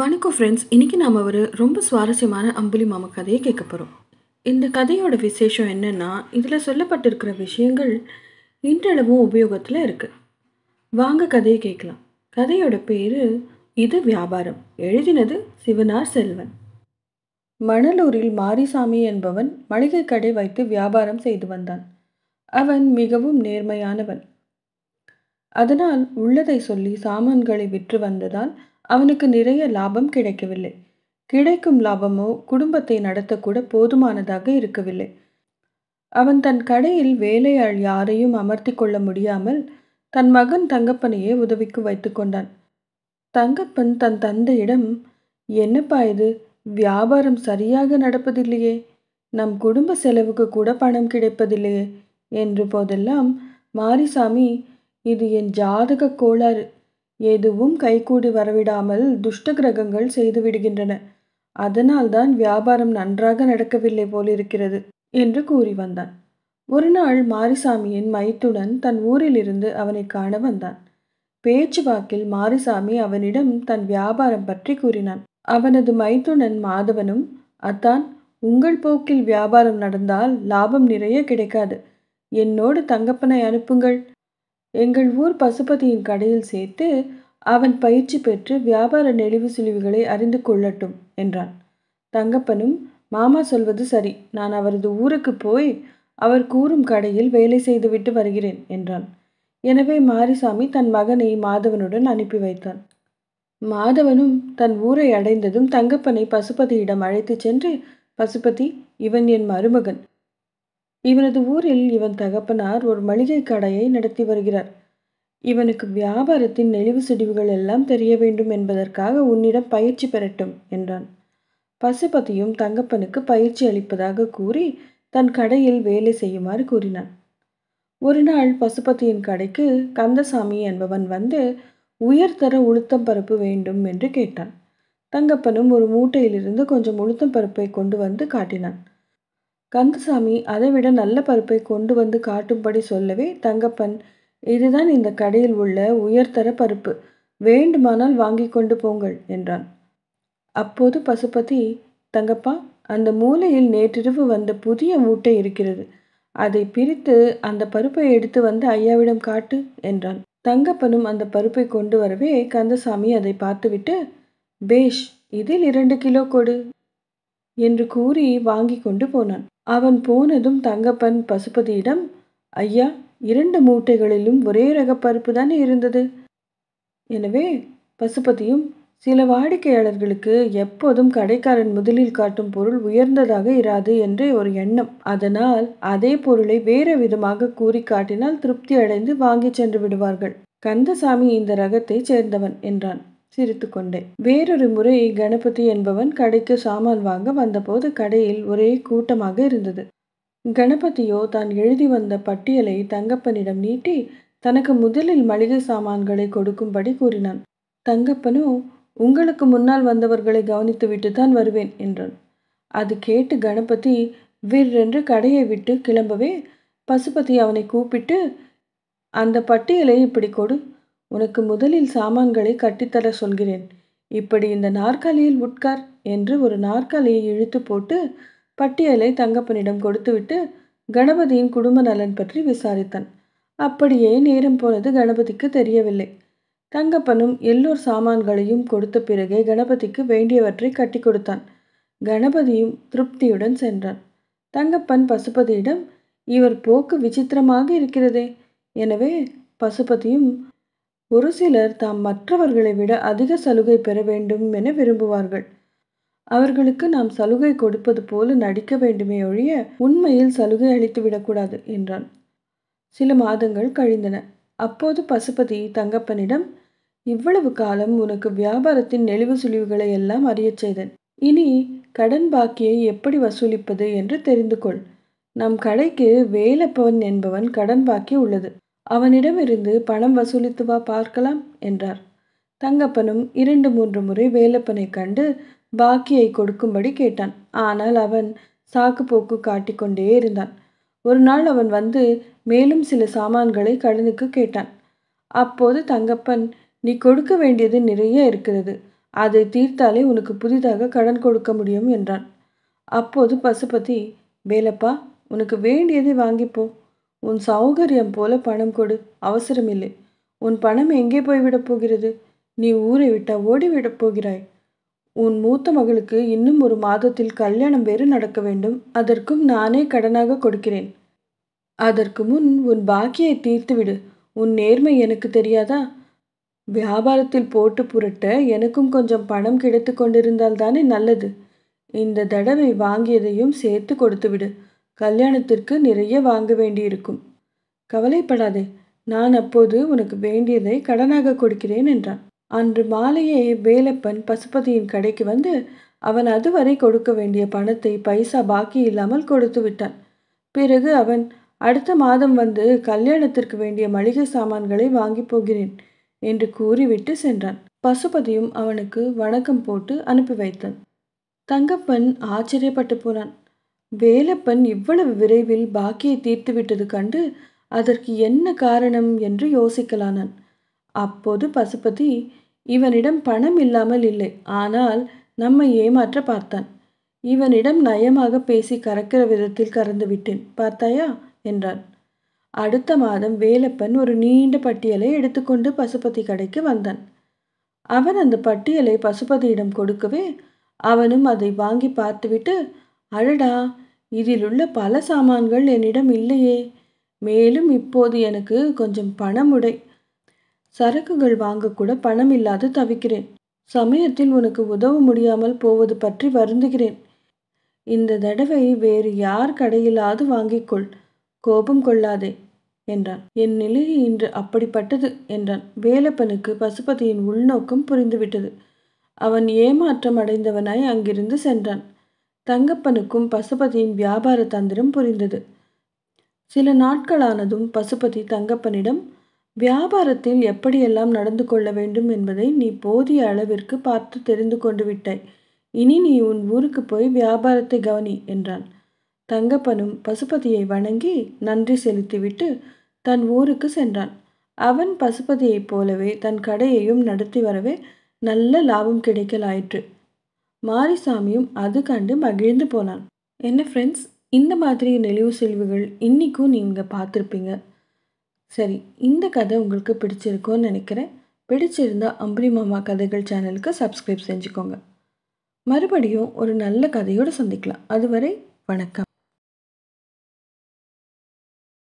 வணக்கம் ஃப்ரெண்ட்ஸ் இன்றைக்கி நாம் ஒரு ரொம்ப சுவாரஸ்யமான அம்புலி மாமா கதையை கேட்க போகிறோம் இந்த கதையோட விசேஷம் என்னென்னா இதில் சொல்லப்பட்டிருக்கிற விஷயங்கள் இன்றளவும் உபயோகத்தில் இருக்குது வாங்க கதையை கேட்கலாம் கதையோட பேர் இது வியாபாரம் எழுதினது சிவனார் செல்வன் மணலூரில் மாரிசாமி என்பவன் மளிகை கடை வைத்து வியாபாரம் செய்து வந்தான் அவன் மிகவும் நேர்மையானவன் அதனால் உள்ளதை சொல்லி சாமான்களை விற்று வந்ததால் அவனுக்கு நிறைய லாபம் கிடைக்கவில்லை கிடைக்கும் லாபமோ குடும்பத்தை நடத்தக்கூட போதுமானதாக இருக்கவில்லை அவன் தன் கடையில் வேலையாள் யாரையும் அமர்த்தி கொள்ள முடியாமல் தன் மகன் தங்கப்பனையே உதவிக்கு வைத்து கொண்டான் தங்கப்பன் தன் தந்தையிடம் என்னப்பா இது வியாபாரம் சரியாக நடப்பதில்லையே நம் குடும்ப செலவுக்கு கூட பணம் கிடைப்பதில்லையே என்று போதெல்லாம் மாரிசாமி இது என் ஜாதக கோளாறு எதுவும் கைகூடி வரவிடாமல் துஷ்ட கிரகங்கள் செய்துவிடுகின்றன அதனால்தான் வியாபாரம் நன்றாக நடக்கவில்லை போலிருக்கிறது என்று கூறி வந்தான் ஒரு நாள் மாரிசாமியின் மைத்துடன் தன் ஊரிலிருந்து அவனை காண வந்தான் பேச்சுவாக்கில் மாரிசாமி அவனிடம் தன் வியாபாரம் பற்றி கூறினான் அவனது மைத்துடன் மாதவனும் அத்தான் உங்கள் போக்கில் வியாபாரம் நடந்தால் லாபம் நிறைய கிடைக்காது என்னோடு தங்கப்பனை அனுப்புங்கள் எங்கள் ஊர் பசுபதியின் கடையில் சேர்த்து அவன் பயிற்சி பெற்று வியாபார நெளிவு சுழிவுகளை அறிந்து கொள்ளட்டும் என்றான் தங்கப்பனும் மாமா சொல்வது சரி நான் அவரது ஊருக்கு போய் அவர் கூறும் கடையில் வேலை செய்துவிட்டு வருகிறேன் என்றான் எனவே மாரிசாமி தன் மகனை மாதவனுடன் அனுப்பி வைத்தான் மாதவனும் தன் ஊரை அடைந்ததும் தங்கப்பனை பசுபதியிடம் அழைத்துச் சென்று பசுபதி இவன் என் மருமகன் இவனது ஊரில் இவன் தகப்பனார் ஒரு மளிகை கடையை நடத்தி வருகிறார் இவனுக்கு வியாபாரத்தின் நெளிவு செடிவுகள் எல்லாம் தெரிய வேண்டும் என்பதற்காக உன்னிடம் பயிற்சி பெறட்டும் என்றான் பசுபதியும் தங்கப்பனுக்கு பயிற்சி அளிப்பதாக கூறி தன் கடையில் வேலை செய்யுமாறு கூறினான் ஒரு நாள் பசுபதியின் கடைக்கு கந்தசாமி என்பவன் வந்து உயர்தர உளுத்தம் பருப்பு வேண்டும் என்று கேட்டான் தங்கப்பனும் ஒரு மூட்டையிலிருந்து கொஞ்சம் உளுத்தம் பருப்பை கொண்டு வந்து காட்டினான் கந்தசாமி அதைவிட நல்ல பருப்பை கொண்டு வந்து காட்டும்படி சொல்லவே தங்கப்பன் இதுதான் இந்த கடையில் உள்ள உயர்தர பருப்பு வேண்டுமானால் வாங்கி கொண்டு போங்கள் என்றான் அப்போது பசுபதி தங்கப்பா அந்த மூலையில் நேற்றிரவு வந்த புதிய மூட்டை இருக்கிறது அதை பிரித்து அந்த பருப்பை எடுத்து வந்து ஐயாவிடம் காட்டு என்றான் தங்கப்பனும் அந்த பருப்பை கொண்டு வரவே கந்தசாமி அதை பார்த்துவிட்டு பேஷ் இதில் இரண்டு கிலோ கொடு என்று கூறி வாங்கி கொண்டு போனான் அவன் போனதும் தங்கப்பன் பசுபதியிடம் ஐயா இரண்டு மூட்டைகளிலும் ஒரே பருப்பு தானே இருந்தது எனவே பசுபதியும் சில வாடிக்கையாளர்களுக்கு எப்போதும் கடைக்காரன் முதலில் காட்டும் பொருள் உயர்ந்ததாக இராது என்று ஒரு எண்ணம் அதனால் அதே பொருளை வேறு விதமாக கூறி காட்டினால் திருப்தி அடைந்து வாங்கி சென்று விடுவார்கள் கந்தசாமி இந்த ரகத்தைச் சேர்ந்தவன் என்றான் சிரித்து கொண்டேன் வேறொரு முறை கணபதி என்பவன் கடைக்கு சாமான் வாங்க வந்தபோது கடையில் ஒரே கூட்டமாக இருந்தது கணபதியோ தான் எழுதி வந்த பட்டியலை தங்கப்பனிடம் நீட்டி தனக்கு முதலில் மளிகை சாமான்களை கொடுக்கும்படி கூறினான் தங்கப்பனோ உங்களுக்கு முன்னால் வந்தவர்களை கவனித்துவிட்டு தான் வருவேன் என்றான் அது கேட்டு கணபதி என்று கடையை விட்டு கிளம்பவே பசுபதி அவனை கூப்பிட்டு அந்த பட்டியலை இப்படி கொடு உனக்கு முதலில் சாமான்களை கட்டித்தர சொல்கிறேன் இப்படி இந்த நாற்காலியில் உட்கார் என்று ஒரு நாற்காலியை இழுத்து போட்டு பட்டியலை தங்கப்பனிடம் கொடுத்துவிட்டு கணபதியின் குடும்ப நலன் பற்றி விசாரித்தான் அப்படியே நேரம் போனது கணபதிக்கு தெரியவில்லை தங்கப்பனும் எல்லோர் சாமான்களையும் கொடுத்த பிறகே கணபதிக்கு வேண்டியவற்றை கட்டி கொடுத்தான் கணபதியும் திருப்தியுடன் சென்றான் தங்கப்பன் பசுபதியிடம் இவர் போக்கு விசித்திரமாக இருக்கிறதே எனவே பசுபதியும் ஒரு சிலர் தாம் மற்றவர்களை விட அதிக சலுகை பெற வேண்டும் என விரும்புவார்கள் அவர்களுக்கு நாம் சலுகை கொடுப்பது போல நடிக்க வேண்டுமே ஒழிய உண்மையில் சலுகை அளித்து விடக்கூடாது என்றான் சில மாதங்கள் கழிந்தன அப்போது பசுபதி தங்கப்பனிடம் இவ்வளவு காலம் உனக்கு வியாபாரத்தின் நெளிவு சுழிவுகளை எல்லாம் அறியச் செய்தேன் இனி கடன் பாக்கியை எப்படி வசூலிப்பது என்று தெரிந்து கொள் நம் கடைக்கு வேலப்பவன் என்பவன் கடன் பாக்கி உள்ளது அவனிடமிருந்து பணம் வசூலித்து வா பார்க்கலாம் என்றார் தங்கப்பனும் இரண்டு மூன்று முறை வேலப்பனை கண்டு பாக்கியை கொடுக்கும்படி கேட்டான் ஆனால் அவன் சாக்கு போக்கு காட்டிக்கொண்டே இருந்தான் ஒரு நாள் அவன் வந்து மேலும் சில சாமான்களை கடனுக்கு கேட்டான் அப்போது தங்கப்பன் நீ கொடுக்க வேண்டியது நிறைய இருக்கிறது அதை தீர்த்தாலே உனக்கு புதிதாக கடன் கொடுக்க முடியும் என்றான் அப்போது பசுபதி வேலப்பா உனக்கு வேண்டியதை வாங்கிப்போ உன் சௌகரியம் போல பணம் கொடு அவசரமில்லை உன் பணம் எங்கே போய்விடப் போகிறது நீ ஊரை விட்டா ஓடிவிடப் போகிறாய் உன் மூத்த மகளுக்கு இன்னும் ஒரு மாதத்தில் கல்யாணம் வேறு நடக்க வேண்டும் அதற்கும் நானே கடனாக கொடுக்கிறேன் அதற்கு முன் உன் பாக்கியை தீர்த்துவிடு உன் நேர்மை எனக்கு தெரியாதா வியாபாரத்தில் போட்டு புரட்ட எனக்கும் கொஞ்சம் பணம் கிடைத்து கொண்டிருந்தால் தானே நல்லது இந்த தடவை வாங்கியதையும் சேர்த்து கொடுத்துவிடு கல்யாணத்திற்கு நிறைய வாங்க வேண்டியிருக்கும் கவலைப்படாதே நான் அப்போது உனக்கு வேண்டியதை கடனாக கொடுக்கிறேன் என்றான் அன்று மாலையே வேலப்பன் பசுபதியின் கடைக்கு வந்து அவன் அதுவரை கொடுக்க வேண்டிய பணத்தை பைசா பாக்கி இல்லாமல் கொடுத்து விட்டான் பிறகு அவன் அடுத்த மாதம் வந்து கல்யாணத்திற்கு வேண்டிய மளிகை சாமான்களை வாங்கி போகிறேன் என்று கூறிவிட்டு சென்றான் பசுபதியும் அவனுக்கு வணக்கம் போட்டு அனுப்பி வைத்தான் தங்கப்பன் ஆச்சரியப்பட்டு போனான் வேலப்பன் இவ்வளவு விரைவில் பாக்கியை தீர்த்துவிட்டது கண்டு அதற்கு என்ன காரணம் என்று யோசிக்கலானான் அப்போது பசுபதி இவனிடம் பணம் இல்லாமல் இல்லை ஆனால் நம்மை ஏமாற்ற பார்த்தான் இவனிடம் நயமாக பேசி கறக்கிற விதத்தில் கறந்து விட்டேன் பார்த்தாயா என்றான் அடுத்த மாதம் வேலப்பன் ஒரு நீண்ட பட்டியலை எடுத்துக்கொண்டு பசுபதி கடைக்கு வந்தான் அவன் அந்த பட்டியலை பசுபதியிடம் கொடுக்கவே அவனும் அதை வாங்கி பார்த்துவிட்டு அடடா இதிலுள்ள பல சாமான்கள் என்னிடம் இல்லையே மேலும் இப்போது எனக்கு கொஞ்சம் பணமுடை சரக்குகள் வாங்கக்கூட பணம் இல்லாது தவிக்கிறேன் சமயத்தில் உனக்கு உதவ முடியாமல் போவது பற்றி வருந்துகிறேன் இந்த தடவை வேறு யார் கடையிலாவது வாங்கிக்கொள் கோபம் கொள்ளாதே என்றான் என் நிலையை இன்று அப்படிப்பட்டது என்றான் வேலப்பனுக்கு பசுபதியின் உள்நோக்கம் புரிந்துவிட்டது அவன் ஏமாற்றம் அடைந்தவனாய் அங்கிருந்து சென்றான் தங்கப்பனுக்கும் பசுபதியின் வியாபார தந்திரம் புரிந்தது சில நாட்களானதும் பசுபதி தங்கப்பனிடம் வியாபாரத்தில் எப்படியெல்லாம் நடந்து கொள்ள வேண்டும் என்பதை நீ போதிய அளவிற்கு பார்த்து தெரிந்து கொண்டு விட்டாய் இனி நீ உன் ஊருக்கு போய் வியாபாரத்தை கவனி என்றான் தங்கப்பனும் பசுபதியை வணங்கி நன்றி செலுத்திவிட்டு தன் ஊருக்கு சென்றான் அவன் பசுபதியைப் போலவே தன் கடையையும் நடத்தி வரவே நல்ல லாபம் கிடைக்கலாயிற்று மாரிசாமியும் அது கண்டு மகிழ்ந்து போனான் என்ன ஃப்ரெண்ட்ஸ் இந்த மாதிரி நெளிவு செல்வுகள் இன்றைக்கும் நீங்கள் பார்த்துருப்பீங்க சரி இந்த கதை உங்களுக்கு பிடிச்சிருக்கோன்னு நினைக்கிறேன் பிடிச்சிருந்தால் அம்பரி மாமா கதைகள் சேனலுக்கு சப்ஸ்கிரைப் செஞ்சுக்கோங்க மறுபடியும் ஒரு நல்ல கதையோடு சந்திக்கலாம் அதுவரை வணக்கம்